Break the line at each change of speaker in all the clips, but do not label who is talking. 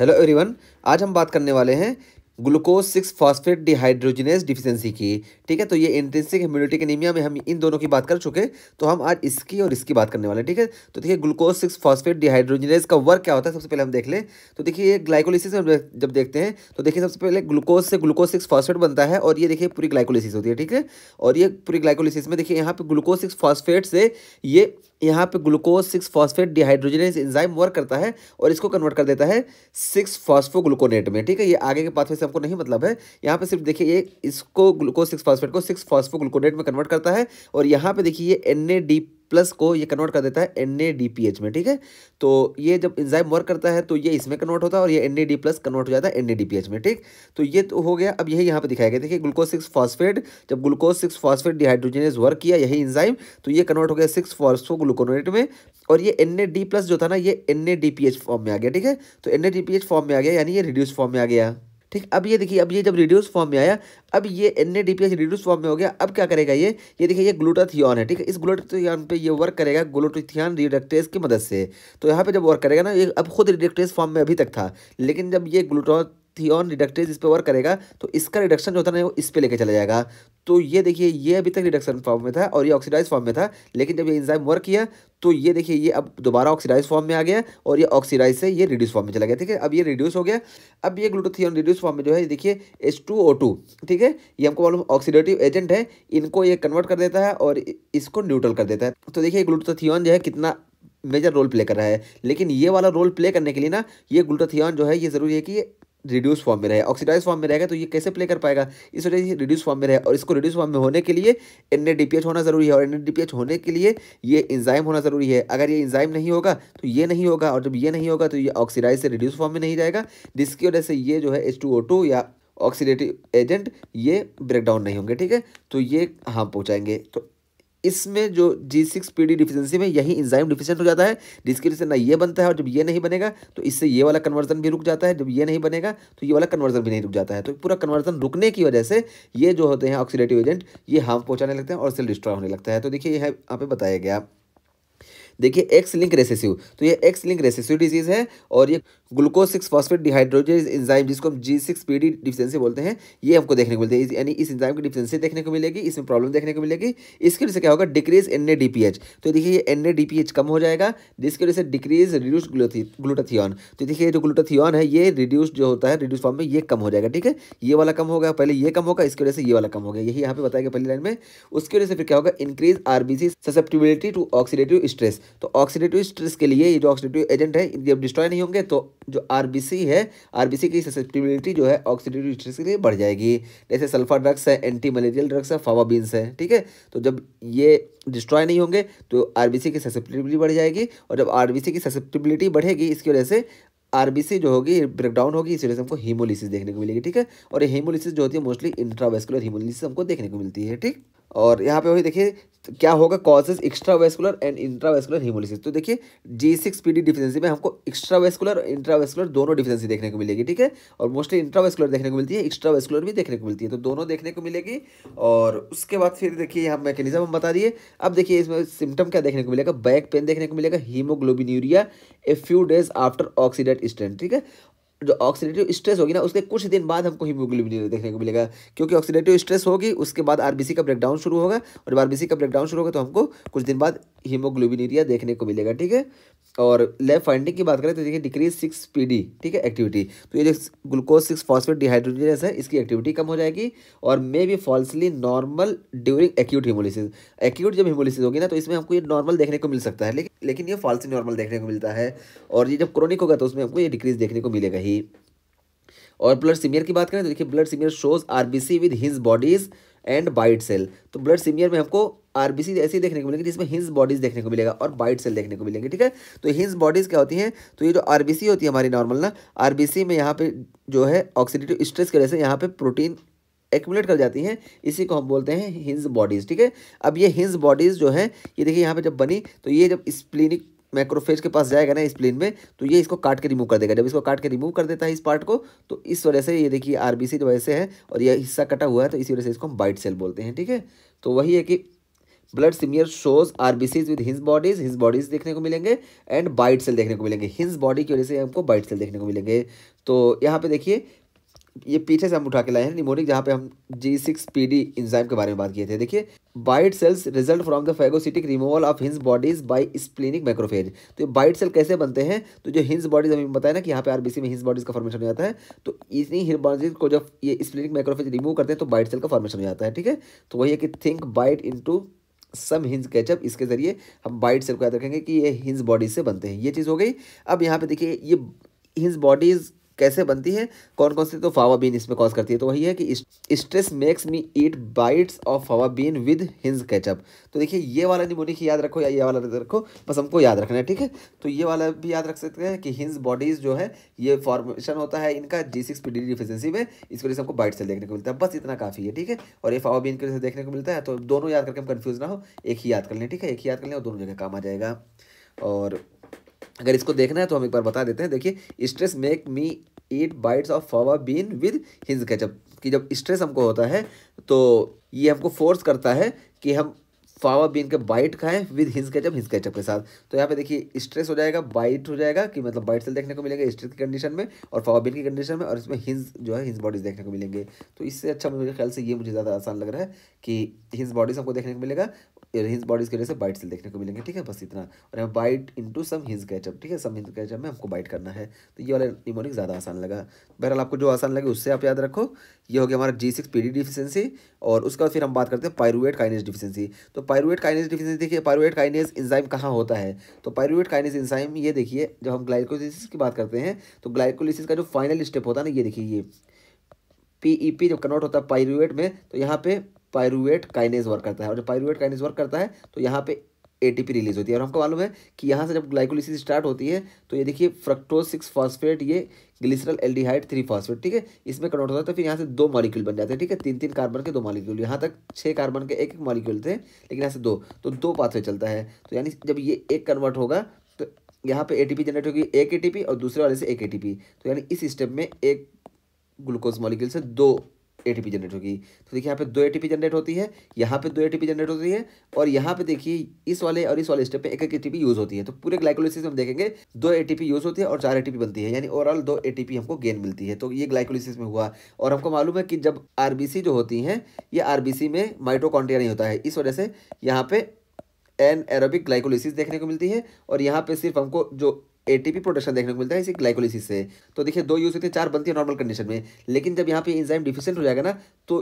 hello everyone आज हम बात करने वाले हैं glucose six phosphate dehydrogenase deficiency की ठीक है तो ये इंटेंसिक के एनीमिया में हम इन दोनों की बात कर चुके तो हम आज इसकी और इसकी बात करने वाले हैं ठीक है तो देखिए ग्लूकोज सिक्स फॉस्फेट डिहाइड्रोजिनेस का वर्क क्या होता है सबसे पहले हम देख लें तो देखिए ये ग्लाइकोलिसिस में जब देखते हैं तो देखिए सबसे पहले ग्लूकोज से ग्लूकोज सिक्स फॉस्फेट बनता है और ये देखिए पूरी ग्लाइकोलिसिस होती है ठीक है और ये पूरी ग्लाइकोलिसिस में देखिए यहाँ पर ग्लूकोज सिक्स फॉस्फेट से ये यहाँ पे glucose six phosphate dehydrogenase enzyme work करता है और इसको कन्वर्ट कर देता है सिक्स फॉस्फो ग्लूकोनेट में ठीक है ये आगे के पाथवे से हमको नहीं मतलब है यहाँ पे सिर्फ देखिए ये इसको ग्लूकोज सिक्स फॉस्फेट को सिक्स फॉस्फो ग्लूकोनेट में कन्वर्ट करता है और यहाँ पे देखिए ये एन ए डी प्लस को ये कन्वर्ट कर देता है एन में ठीक है तो ये जब इंजाइम वर्क करता है तो ये इसमें कन्वर्ट होता है और ये एन प्लस कन्वर्ट हो जाता है एन में ठीक तो ये तो हो गया अब यही यहाँ पर दिखाया गया देखिए ग्लूकोज सिक्स फॉस्फेट जब glucose six phosphate dehydrogenase work किया यही इंजाइम तो ये कन्वर्ट हो गया सिक्स फॉस्फो ग्लूकोनेट में और ये एन प्लस जो था ना ये एन फॉर्म में आ गया ठीक है तो एन फॉर्म में आ गया यानी ये रिड्यूस फॉर्म में आ गया ठीक अब ये देखिए अब ये जब रिड्यूस फॉर्म में आया अब ये N A D P S reduce form में हो गया अब क्या करेगा ये ये देखिए ये ग्लूटाथियन है ठीक है इस ग्लूटाथियन पे ये वर्क करेगा ग्लूटाथियन रिडक्टेज की मदद से तो यहाँ पे जब वर्क करेगा ना ये अब खुद रिडक्टेज फॉर्म में अभी तक था लेकिन जब ये ग्लूटा थियोन रिडक्टेज इस पर वर्क करेगा तो इसका रिडक्शन जो होता है वो इस पर लेके चला जाएगा तो ये देखिए ये अभी तक रिडक्शन फॉर्म में था और ये ऑक्सीडाइज फॉर्म में था लेकिन जब ये इंजाइम वर्क किया तो ये देखिए ये अब दोबारा ऑक्सीडाइज फॉर्म में आ गया और ये ऑक्सीडाइज से ये रिड्यूस फॉर्म में चला गया ठीक है अब ये रिड्यूस हो गया अब ये ग्लूटोथियोन रिड्यूस फॉर्म में जो है देखिए एच टू ओ टू ठीक है ये हमको मालूम ऑक्सीडेटिव एजेंट है इनको ये कन्वर्ट कर देता है और इसको न्यूट्रल कर देता है तो देखिए ग्लूटोथियोन जो है कितना मेजर रोल प्ले कर रहा है लेकिन ये वाला रोल प्ले करने के लिए ना ये ग्लूटोथियोन जो है ये ज़रूरी है कि रिड्यूस फॉर्म में रहे ऑक्सीडाइज फॉर्म में रहेगा तो ये कैसे प्ले कर पाएगा इस वजह से रिड्यूस फॉर्म में रहे और इसको रिड्यूस फॉर्म में होने के लिए एन होना ज़रूरी है और एन होने के लिए ये इंजाइम होना ज़रूरी है अगर ये इंजाइम नहीं होगा तो ये नहीं होगा और जब ये नहीं होगा तो ये ऑक्सीडाइज से रिड्यूस फॉर्म में नहीं जाएगा जिसकी वजह से ये जो है एच या ऑक्सीडेटिव एजेंट ये ब्रेकडाउन नहीं होंगे ठीक है तो ये हार्म पहुँचाएंगे तो इसमें जो G six P D deficiency में यही इंजाइम डिफिशेंट हो जाता है जिसकी वजह से ना ये बनता है और जब ये नहीं बनेगा तो इससे ये वाला कन्वर्जन भी रुक जाता है जब ये नहीं बनेगा तो ये वाला कन्वर्जन भी नहीं रुक जाता है तो पूरा कन्वर्जन रुकने की वजह से ये जो होते हैं ऑक्सीडेटिव एजेंट ये हार्म पहुँचाने लगते हैं और सेल डिस्ट्रॉय होने लगता है तो देखिए यह यहाँ पे बताया गया देखिए एक्स लिंक रेसेसिव तो ये एक्स लिंक रेसेसिव डिजीज़ है और ये glucose six phosphate dehydrogenase enzyme जिसको हम G six P D deficiency बोलते हैं ये हमको देखने को मिलते हैं यानी इस इंजाइम की डिफिशेंसी देखने को मिलेगी इसमें प्रॉब्लम देखने को मिलेगी इसकी वजह से क्या होगा decrease N A D P H तो देखिए ये N A D P H कम हो जाएगा जिसकी वजह से डिक्रीज रिड्यूस ग्लूटाथियन तो देखिए जो ग्लूटाथियन है ये रिड्यूस जो होता है रिड्यूस फॉर्म में ये कम हो जाएगा ठीक है ये वाला कम होगा पहले ये कम होगा इसकी वजह से ये वाला कम हो गया यही यहाँ पे बताएगा पहली लाइन में उसकी वजह से फिर क्या होगा increase RBC susceptibility to oxidative stress तो ऑक्सीडेटिव स्ट्रेस के लिए ये जो ऑक्सीडेटिव एजेंट है जब डिस्ट्रॉय नहीं होंगे तो जो आरबीसी है आरबीसी की ससेप्टिबिलिटी जो है ऑक्सीडेटिव स्ट्रेस के लिए बढ़ जाएगी जैसे सल्फर ड्रग्स है एंटी मलेरियल ड्रग्स है फावा है ठीक है तो जब ये डिस्ट्रॉय नहीं होंगे तो आरबीसी की ससेप्टिबिलिटी बढ़ जाएगी और जब आर की ससेप्टिबिलिटी बढ़ेगी इसकी वजह से आरबीसी जो होगी ब्रेकडाउन होगी इस वजह से हमको हीमोलिसिस देखने को मिलेगी ठीक है और ये हीमोलिसिस जो होती है मोस्टली इंट्रावेस्कुलर हीमोलिसिस हमको देखने को मिलती है ठीक और यहाँ पे वही देखिए क्या होगा causes extravascular and intravascular haemolysis तो देखिए G six P D deficiency में हमको एक्स्ट्रावेस्कुलर और इंट्रावेस्कुलर दोनों डिफिशेंसी देखने को मिलेगी ठीक है और मोस्टली इंट्रावेस्कुलर देखने को मिलती है एक्स्ट्रावेस्कुलर भी देखने को मिलती है तो दोनों देखने को मिलेगी और उसके बाद फिर देखिए यहाँ मैकेनिज्म हम बता दिए अब देखिए इसमें सिम्टम क्या देखने को मिलेगा बैक पेन देखने को मिलेगा haemoglobinuria a few days after oxidant stress ठीक है जो ऑक्सीडेटिव स्ट्रेस होगी ना उसके कुछ दिन बाद हमको हीमोग्लोबिन देखने को मिलेगा क्योंकि ऑक्सीडेटिव स्ट्रेस होगी उसके बाद आरबीसी का ब्रेकडाउन शुरू होगा और जब आरबीसी का ब्रेकडाउन शुरू होगा तो हमको कुछ दिन बाद हीमोग्लोबिन देखने को मिलेगा ठीक है और लेफ्ट फाइंडिंग की बात करें तो देखिए डिक्रीज सिक्स पी डी ठीक है एक्टिविटी तो ये जो ग्लूकोज सिक्स फॉस्फेट डिहाइड्रोजनेस है इसकी एक्टिविटी कम हो जाएगी और may be falsely normal during acute haemolysis acute जब हिमोलिसिस होगी ना तो इसमें हमको ये नॉर्मल देखने को मिल सकता है लेकिन लेकिन ये फॉल्सली नॉर्मल देखने को मिलता है और ये जब क्रोनिक होगा तो उसमें हमको ये डिक्रीज देखने को मिलेगा ही रही और ब्लड सीमियर की बात करें तो देखिए blood smear shows R B C with Heinz bodies and bite cell तो ब्लड सीमियर में हमको आर बी सी ऐसे ही देखने को मिलेगी जिसमें हिंस बॉडीज देखने को मिलेगा और बाइट सेल देखने को मिलेंगे ठीक है तो हिंस बॉडीज क्या होती हैं तो ये जो आर बी सी होती है हमारी नॉर्मल ना आर बी सी में यहाँ पे जो है ऑक्सीडेटिव स्ट्रेस की वजह से यहाँ पे प्रोटीन एक्मुलेट कर जाती हैं इसी को हम बोलते हैं हिंस बॉडीज़ ठीक है अब ये हिंस बॉडीज़ जो है ये देखिए यहाँ पे जब बनी तो ये जब स्प्लिनिक मैक्रोफेज के पास जाएगा ना इस प्लेन में तो ये इसको काट के रिमूव कर देगा जब इसको काट के रिमूव कर देता है इस पार्ट को तो इस वजह से ये देखिए आरबीसी जो ऐसे है और यह हिस्सा कटा हुआ है तो इसी वजह से इसको हम बाइट सेल बोलते हैं ठीक है तो वही है कि blood smear shows RBCs with Heinz bodies Heinz bodies देखने को मिलेंगे एंड बाइट सेल देखने को मिलेंगे हिंस बॉडी की वजह से हमको बाइट सेल देखने को मिलेंगे तो यहाँ पे देखिए ये पीछे से हम उठा के लाए हैं निमोनिक जहाँ पे हम G six P D enzyme के बारे में बात किए थे देखिए bite cells result from the phagocytic removal of Heinz bodies by splenic macrophage तो ये बाइट सेल कैसे बनते हैं तो जो हिंस बॉडीज हमें बताया ना कि यहाँ पे आरबीसी में हिंस बॉडीज का फॉर्मेशन हो जाता है तो इतनी हिंस बॉडीज को जब ये स्प्लिनिक माइक्रोफेज रिमूव करते हैं तो बाइट सेल का फॉर्मेशन हो जाता है ठीक है तो वही है कि think bite into some Heinz ketchup इसके ज़रिए हम बाइट सेल को याद रखेंगे कि ये हिंस बॉडीज से बनते हैं ये चीज़ हो गई अब यहाँ पे देखिए ये हिंस बॉडीज़ कैसे बनती है कौन कौन सी तो फावा बीन इसमें कॉज करती है तो वही है कि stress makes me eat bites of fava bean with Heinz ketchup तो देखिए ये वाला नहीं निमोनिक याद रखो या ये वाला रखो बस हमको याद रखना है ठीक है तो ये वाला भी याद रख सकते हैं कि हिंज बॉडीज जो है ये फॉर्मेशन होता है इनका जी सिक्स डिफिशेंसी में इस वजह से हमको बाइट से देखने को मिलता है बस इतना काफ़ी है ठीक है और ये फावा बीन की वजह से देखने को मिलता है तो दोनों याद करके हम कन्फ्यूज़ ना हो एक ही याद कर लें ठीक है एक ही याद कर लें और दोनों जगह काम आ जाएगा और अगर इसको देखना है तो हम एक बार बता देते हैं देखिए stress make me ate bites of fava bean with Heinz ketchup कि जब स्ट्रेस हमको होता है तो ये हमको फोर्स करता है कि हम फावा बीन के बाइट खाएं with Heinz ketchup Heinz ketchup के साथ तो यहाँ पे देखिए स्ट्रेस हो जाएगा बाइट हो जाएगा कि मतलब बाइट सेल देखने को मिलेंगे स्ट्रेस की कंडीशन में और फावा बीन की कंडीशन में और इसमें हिंस जो है हिंस बॉडीज देखने को मिलेंगे तो इससे अच्छा मुझे ख्याल से ये मुझे ज़्यादा आसान लग रहा है कि हिंस बॉडीज हमको देखने को मिलेगा हिज बॉडीज की वजह से बाइट सिल देखने को मिलेंगे ठीक है बस इतना और यहाँ bite into some Heinz ketchup ठीक है सम हिज कैचअप में हमको बाइट करना है तो ये वाला निमोनिक ज़्यादा आसान लगा बहरहाल आपको जो आसान लगे उससे आप याद रखो ये हो गया हमारा G six P D deficiency और उसके बाद फिर हम बात करते हैं पायरुएट काइनेस डिफिशेंसी तो पायरुएट काइनेस डिफिशेंसी देखिए पायरुएट काइनेस इंजाइम कहाँ होता है तो पायरुएट काइनेस इंजाइम ये देखिए जब हम ग्लाइकोलिसिस की बात करते हैं तो ग्लाइकोलिसिस का जो फाइनल स्टेप होता है ना ये देखिए ये पी ई पी जब कन्वर्ट होता है पायरुवेट में तो यहाँ पे पायरुएट काइनेज वर्क करता है और जब पायरुएट काइनेज वर्क करता है तो यहाँ पे एटीपी रिलीज होती है और हमको मालूम है कि यहाँ से जब ग्लाइकोलिसिस स्टार्ट होती है तो ये देखिए फ्रक्टोज सिक्स फॉस्फेट ये ग्लिसरल एल्डिहाइड थ्री फॉस्फेट ठीक है इसमें कन्वर्ट होता है तो फिर यहाँ से दो मॉलिक्यूल बन जाते हैं ठीक है तीन तीन कार्बन के दो मॉलिक्यूल यहाँ तक छः कार्बन के एक एक मॉलिक्यूल थे लेकिन यहाँ से दो तो दो पाथवे चलता है तो यानी जब ये एक कन्वर्ट होगा तो यहाँ पर ए जनरेट होगी एक ए और दूसरे वाले से एक ए तो यानी इस स्टेप में एक ग्लूकोज मॉलिक्यूल से दो ए टी जनरेट होगी तो देखिए यहाँ पे दो ए टी जनरेट होती है यहाँ पे दो ए टी जनरेट होती है और यहाँ पे देखिए इस वाले और इस वाले स्टेप पे एक एक ए टी यूज़ होती है तो पूरे ग्लाइकोलिसिस में हम देखेंगे दो ए यूज़ होती है और चार ए बनती है यानी ओवरऑल दो ए हमको गेन मिलती है तो ये ग्लाइकोलिसिस में हुआ और हमको मालूम है कि जब आर जो होती हैं ये आर में माइटोकॉन्ट्रिया नहीं होता है इस वजह से यहाँ पे एन एरोबिक ग्लाइकोलिसिस देखने को मिलती है और यहाँ पे सिर्फ हमको जो एटीपी प्रोडक्शन देखने को मिलता है इसी ग्लाइकोलिसिस से तो देखिए दो यूज होते है चार बनती है नॉर्मल कंडीशन में लेकिन जब यहाँ पे इंजाइम डिफिशेंट हो जाएगा ना तो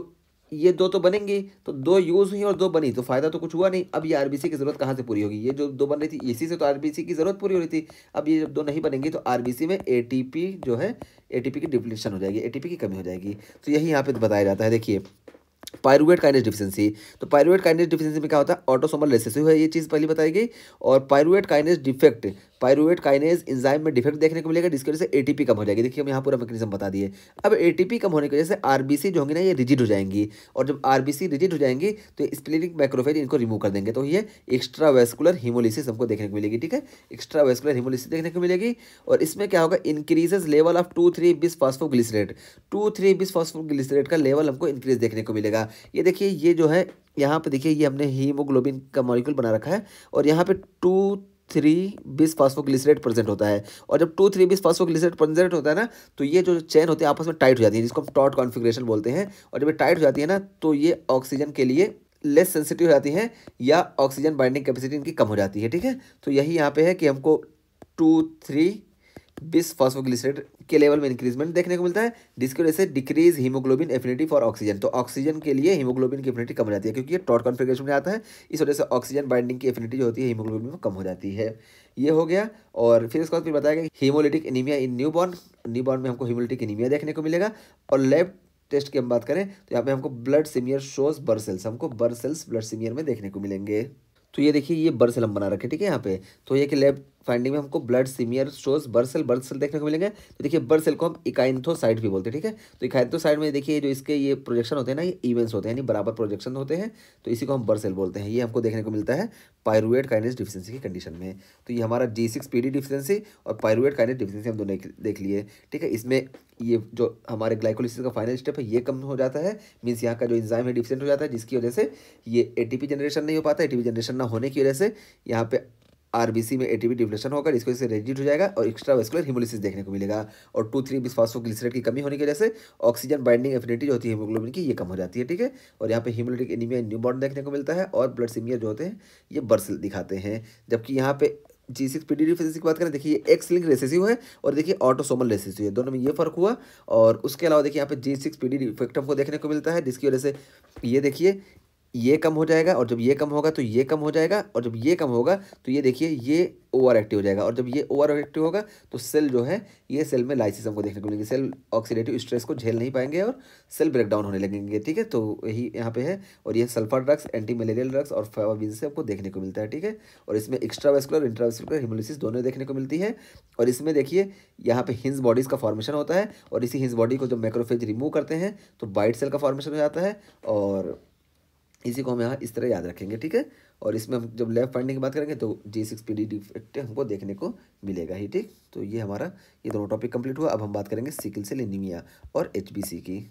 ये दो तो बनेंगी तो दो यूज़ हुई और दो बनी तो फ़ायदा तो कुछ हुआ नहीं अब ये आरबीसी की ज़रूरत कहाँ से पूरी होगी ये जो दो बन रही थी इसी से तो आरबीसी की ज़रूरत पूरी हो रही थी अब ये जब दो नहीं बनेंगी तो आरबीसी में एटीपी जो है एटीपी की डिप्लीशन हो जाएगी एटीपी की कमी हो जाएगी तो यही यहाँ पे बताया जाता है देखिए पायरुवेट काइनेस डिफिशेंसी तो पायरुवेट काइनेस डिफिशेंसी में क्या होता है ऑटोसोमल रेसेसिव है ये चीज़ पहली बताई गई और pyruvate kinase defect pyruvate kinase enzyme में डिफेक्ट देखने को मिलेगा जिसकी वजह से एटीपी कम हो जाएगी देखिए हम यहाँ पूरा मैकेनिज्म बता दिए अब एटीपी कम होने की वजह से आरबीसी जो होंगी ना ये रिजिड हो जाएंगी और जब आरबीसी रिजिड हो जाएंगी तो स्प्लेनिक माइक्रोफेज इनको रिमूव कर देंगे तो ये एक्स्ट्रा वेस्कुलर हीमोलिसिस हमको देखने को मिलेगी ठीक है एक्स्ट्रा वेस्कुलर हीमोलिसिस देखने को मिलेगी और इसमें क्या होगा increases level of two three bis phosphoglycerate two three bis phosphoglycerate का लेवल हमको इंक्रीज देखने को मिलेगा ये देखिए ये जो है यहाँ पे देखिए ये हमने हीमोग्लोबिन का मॉलिक्यूल बना रखा है और यहाँ पे two three bis phosphoglycerate present होता है और जब two three bis phosphoglycerate present होता है ना तो ये जो चेन होते हैं आपस में टाइट हो जाती है जिसको हम टॉट कॉन्फिग्रेशन बोलते हैं और जब ये टाइट हो जाती है ना तो ये ऑक्सीजन के लिए लेस सेंसिटिव हो जाती है या ऑक्सीजन बाइंडिंग कैपेसिटी इनकी कम हो जाती है ठीक है तो यही यहाँ पे है कि हमको टू थ्री बिस फॉस्फोग्लिसरेट के लेवल में इंक्रीजमेंट देखने को मिलता है जिसकी वजह से decrease haemoglobin affinity for oxygen तो ऑक्सीजन के लिए हीमोग्लोबिन की एफिनिटी कम हो जाती है क्योंकि ये टॉट कॉन्फ़िगरेशन में आता है इस वजह से ऑक्सीजन बाइंडिंग की एफिनिटी जो होती है हीमोग्लोबिन में कम हो जाती है ये हो गया और फिर इसके बाद फिर बताया गया haemolytic anaemia in newborn newborn में हमको हीमोलिटिक एनीमिया देखने को मिलेगा और लेफ्ट टेस्ट की हम बात करें तो यहाँ पे हमको ब्लड सिमियर शोज बर्सेल्स हमको बर्सेल्स ब्लड सिमियर में देखने को मिलेंगे तो ये देखिए ये बर्सेल हम बना रखे ठीक है यहाँ पे तो ये कि लेफ्ट फाइंडिंग में हमको ब्लड सीमियर स्टोर्स बर्सल बर्सल देखने को मिलेंगे तो देखिए बर्सल को हम इकाइंथोसाइड भी बोलते हैं ठीक है तो इकाइंथोसाइड में देखिए जो इसके ये प्रोजेक्शन होते हैं ना ये इवेंट्स होते हैं यानी बराबर प्रोजेक्शन होते हैं तो इसी को हम बर्सल बोलते हैं ये हमको देखने को मिलता है पायरुएट काइनेस डिफिशेंसी की कंडीशन में तो ये हमारा G six P D deficiency और पायरुएट काइनेस डिफिशेंसी हम दोनों देख लिए ठीक है इसमें ये जो हमारे ग्लाइकोलिसिस का फाइनल स्टेप है ये कम हो जाता है मीन्स यहाँ का जो इंजाइम है डिफिशेंट हो जाता है जिसकी वजह से ये एटीपी जनरेशन नहीं हो पाता एटीपी जनरेशन ना होने की वजह से यहाँ पर आरबीसी में एटीपी डिफ्लेशन होकर इसको इससे रेजिट हो जाएगा और एक्स्ट्रा वेस्कुलर हिमोलिसिस देखने को मिलेगा और टू थ्री बिस फास्फोग्लिसरेट की कमी होने की वजह से ऑक्सीजन बाइंडिंग एफिनिटी जो होती है हिमोग्लोबिन की ये कम हो जाती है ठीक है और यहाँ पे हीमोलिटिक एनीमिया बॉर्न देखने को मिलता है और ब्लड सीमिया जो होते हैं ये बर्स दिखाते हैं जबकि यहाँ पे जी सिक्स पी डी की बात करें देखिए ये एक्स लिंक रेसिसिव है और देखिए ऑटोसोमल रेसिसिव है दोनों में ये फर्क हुआ और उसके अलावा देखिए यहाँ पे जी सिक्स पी डी को हमको देखने को मिलता है जिसकी वजह से ये देखिए ये कम हो जाएगा और जब ये कम होगा तो ये कम हो जाएगा और जब ये कम होगा तो ये देखिए ये ओवर एक्टिव हो जाएगा और जब ये ओवर एक्टिव होगा तो सेल जो है ये सेल में लाइसिस हमको देखने को मिलेंगे सेल ऑक्सीडेटिव स्ट्रेस को झेल नहीं पाएंगे और सेल ब्रेकडाउन होने लगेंगे ठीक है तो यही यहाँ पे है और ये sulphur drugs anti malarial drugs और फाइवाबिन से हमको देखने को मिलता है ठीक है और इसमें एक्स्ट्रावेस्कुलर इंट्रावेस्कुलर हिमोलिसिस दोनों देखने को मिलती है और इसमें देखिए यहाँ पे हिंस बॉडीज़ का फॉर्मेशन होता है और इसी हिंस बॉडी को जब मैक्रोफेज रिमूव करते हैं तो बाइट सेल का फॉर्मेशन हो जाता है और इसी को हम यहाँ इस तरह याद रखेंगे ठीक है और इसमें हम जब लेफ्ट फाइंडिंग की बात करेंगे तो G six P D defect हमको देखने को मिलेगा ही ठीक तो ये हमारा ये दोनों टॉपिक कंप्लीट हुआ अब हम बात करेंगे सिकिल से लिनिमिया और एच बी सी की